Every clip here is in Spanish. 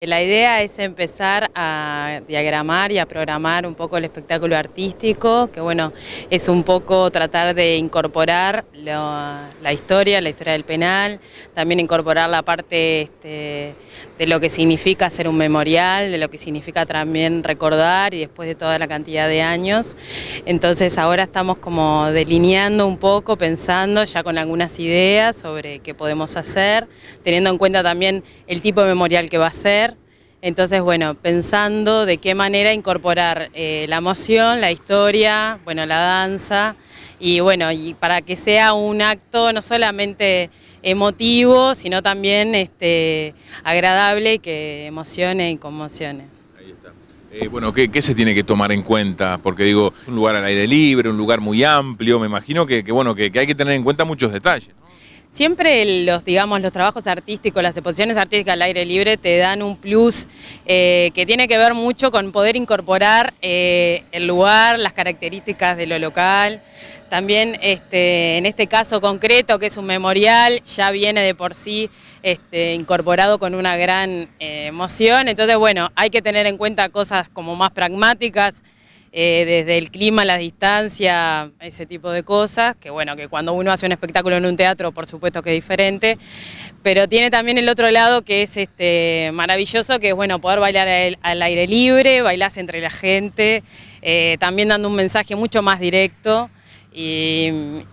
La idea es empezar a diagramar y a programar un poco el espectáculo artístico, que bueno, es un poco tratar de incorporar la, historia, la historia del penal, también incorporar la parte este, de lo que significa hacer un memorial, de lo que significa también recordar y después de toda la cantidad de años. Entonces ahora estamos como delineando un poco, pensando ya con algunas ideas sobre qué podemos hacer, teniendo en cuenta también el tipo de memorial que va a ser, entonces, bueno, pensando de qué manera incorporar eh, la emoción, la historia, bueno, la danza, y bueno, y para que sea un acto no solamente emotivo, sino también este, agradable y que emocione y conmocione. Ahí está. Eh, bueno, ¿qué, se tiene que tomar en cuenta? Porque digo, un lugar al aire libre, un lugar muy amplio, me imagino que, bueno, que hay que tener en cuenta muchos detalles. Siempre los, digamos, los trabajos artísticos, las exposiciones artísticas al aire libre te dan un plus eh, que tiene que ver mucho con poder incorporar eh, el lugar, las características de lo local. También este, en este caso concreto, que es un memorial, ya viene de por sí este, incorporado con una gran eh, emoción. Entonces, bueno, hay que tener en cuenta cosas como más pragmáticas. Eh, desde el clima, la distancia, ese tipo de cosas, que bueno, que cuando uno hace un espectáculo en un teatro, por supuesto que es diferente, pero tiene también el otro lado que es este maravilloso, que es bueno, poder bailar al, aire libre, bailarse entre la gente, eh, también dando un mensaje mucho más directo. Y,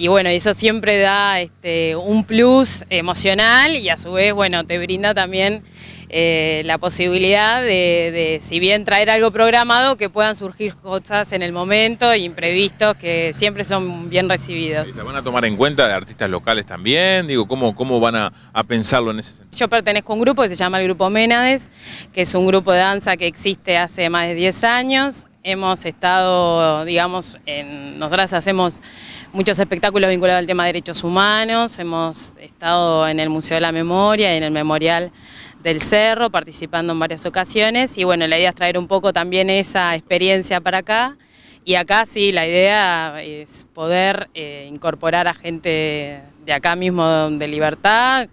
bueno, eso siempre da este, un plus emocional y a su vez, bueno, te brinda también eh, la posibilidad de, si bien traer algo programado, que puedan surgir cosas en el momento, imprevistos, que siempre son bien recibidos. ¿Se van a tomar en cuenta de artistas locales también? Digo, ¿cómo, cómo van a, pensarlo en ese sentido? Yo pertenezco a un grupo que se llama el Grupo Ménades, que es un grupo de danza que existe hace más de 10 años hemos estado, digamos, en, nosotras hacemos muchos espectáculos vinculados al tema de derechos humanos, hemos estado en el Museo de la Memoria y en el Memorial del cerro, participando en varias ocasiones. Y bueno, la idea es traer un poco también esa experiencia para acá. Y acá sí, la idea es poder eh, incorporar a gente de acá mismo de Libertad,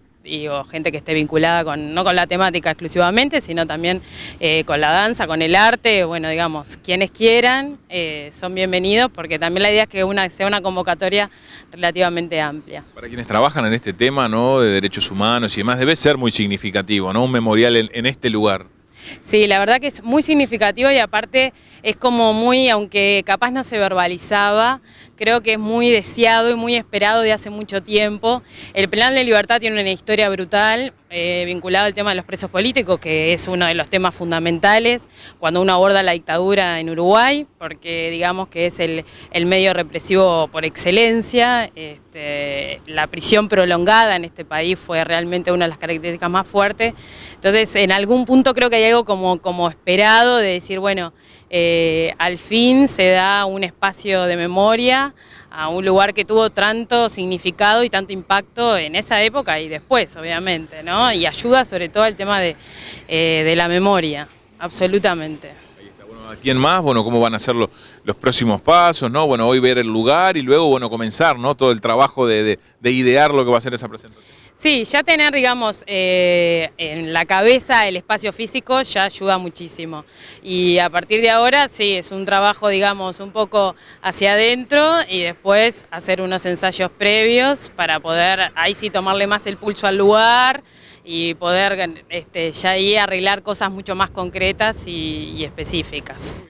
o gente que esté vinculada con, no con la temática exclusivamente, sino también eh, con la danza, con el arte, bueno, digamos, quienes quieran eh, son bienvenidos, porque también la idea es que una, sea una convocatoria relativamente amplia. Para quienes trabajan en este tema, ¿no?, de derechos humanos y demás, debe ser muy significativo, ¿no?, un memorial en este lugar. Sí, la verdad que es muy significativo y aparte es como muy, aunque capaz no se verbalizaba, creo que es muy deseado y muy esperado de hace mucho tiempo. El Plan de Libertad tiene una historia brutal eh, vinculada al tema de los presos políticos, que es uno de los temas fundamentales cuando uno aborda la dictadura en Uruguay, porque digamos que es el, medio represivo por excelencia. Este, la prisión prolongada en este país fue realmente una de las características más fuertes. Entonces, en algún punto creo que hay algo como, como esperado de decir, bueno, eh, al fin se da un espacio de memoria a un lugar que tuvo tanto significado y tanto impacto en esa época y después, obviamente, ¿no? Y ayuda sobre todo al tema de eh, la memoria, absolutamente. ¿A quién más? Bueno, cómo van a ser los, próximos pasos, Bueno, hoy ver el lugar y luego, bueno, comenzar, ¿no? Todo el trabajo de, idear lo que va a ser esa presentación. Sí, ya tener, digamos, eh, en la cabeza el espacio físico ya ayuda muchísimo. Y a partir de ahora, sí, es un trabajo, digamos, un poco hacia adentro y después hacer unos ensayos previos para poder ahí sí tomarle más el pulso al lugar, y poder este, ya ahí arreglar cosas mucho más concretas y específicas.